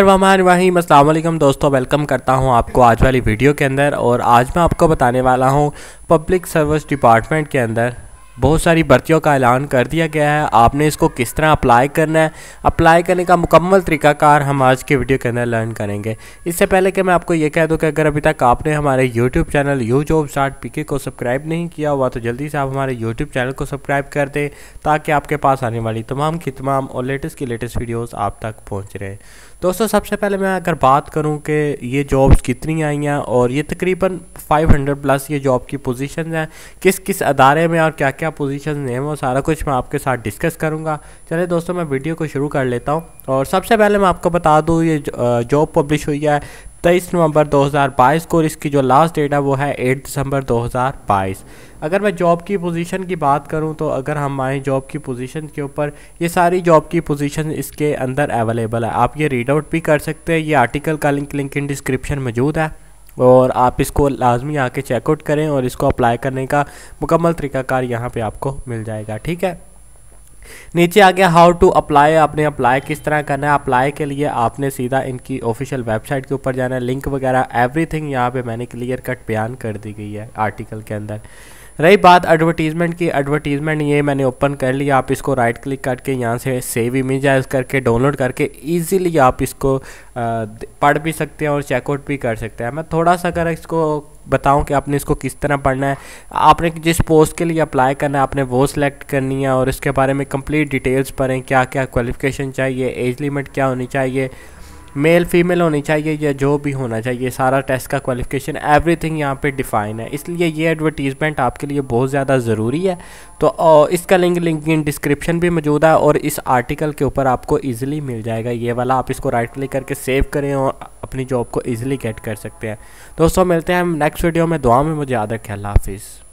रहीम अल्लाम दोस्तों वेलकम करता हूं आपको आज वाली वीडियो के अंदर और आज मैं आपको बताने वाला हूं पब्लिक सर्विस डिपार्टमेंट के अंदर बहुत सारी भर्तियों का ऐलान कर दिया गया है आपने इसको किस तरह अप्लाई करना है अप्लाई करने का मुकम्मल तरीकाकार हम आज के वीडियो के अंदर लर्न करेंगे इससे पहले कि मैं आपको ये कह दूँ कि अगर अभी तक आपने हमारे YouTube channel U job start PK को सब्सक्राइब नहीं किया हुआ तो जल्दी से आप हमारे यूट्यूब चैनल को सब्सक्राइब कर दें ताकि आपके पास आने वाली तमाम की तमाम और लेटेस्ट की लेटेस्ट वीडियोज़ आप तक पहुँच रहे हैं दोस्तों सबसे पहले मैं अगर बात करूँ कि ये जॉब्स कितनी आई हैं और ये तकरीबन फाइव प्लस ये जॉब की पोजिशन हैं किस किस अदारे में और क्या क्या पोजीशन हैं वो सारा कुछ मैं आपके साथ डिस्कस करूँगा चले दोस्तों मैं वीडियो को शुरू कर लेता हूँ और सबसे पहले मैं आपको बता दूँ ये जॉब पब्लिश हुई है तेईस नवंबर 2022 को और इसकी जो लास्ट डेट है वो है 8 दिसंबर 2022 अगर मैं जॉब की पोजीशन की बात करूं तो अगर हम आए जॉब की पोजीशन के ऊपर ये सारी जॉब की पोजीशन इसके अंदर अवेलेबल है आप ये रीड आउट भी कर सकते हैं ये आर्टिकल का लिंक लिंक इन डिस्क्रिप्शन मौजूद है और आप इसको लाजमी आके चेकआउट करें और इसको अप्लाई करने का मुकम्मल तरीकाकार यहाँ पे आपको मिल जाएगा ठीक है नीचे आ गया हाउ टू अप्लाई आपने अप्लाई किस तरह करना है अप्लाई के लिए आपने सीधा इनकी ऑफिशियल वेबसाइट के ऊपर जाना है लिंक वगैरह एवरीथिंग यहाँ पे मैंने क्लियर कट बयान कर दी गई है आर्टिकल के अंदर रही बात एडवर्टीज़मेंट की एडवर्टीज़मेंट ये मैंने ओपन कर लिया आप इसको राइट क्लिक करके यहाँ से सेव इमेज एज करके डाउनलोड करके ईजीली आप इसको पढ़ भी सकते हैं और चेकआउट भी कर सकते हैं मैं थोड़ा सा अगर इसको बताऊं कि आपने इसको किस तरह पढ़ना है आपने जिस पोस्ट के लिए अप्लाई करना है आपने वो सिलेक्ट करनी है और इसके बारे में कम्प्लीट डिटेल्स पढ़ें क्या क्या क्वालिफिकेशन चाहिए एज लिमिट क्या होनी चाहिए मेल फीमेल होनी चाहिए या जो भी होना चाहिए सारा टेस्ट का क्वालिफिकेशन एवरीथिंग यहाँ पे डिफाइन है इसलिए ये एडवर्टीज़मेंट आपके लिए बहुत ज़्यादा ज़रूरी है तो इसका लिंक लिंक इन डिस्क्रिप्शन भी मौजूद है और इस आर्टिकल के ऊपर आपको ईजिली मिल जाएगा ये वाला आप इसको राइट क्लिक करके सेव करें और अपनी जॉब को ईजिली गेट कर सकते हैं दोस्तों मिलते हैं नेक्स्ट वीडियो में दुआ में मुझे याद रखें अल्लाह हाफिज़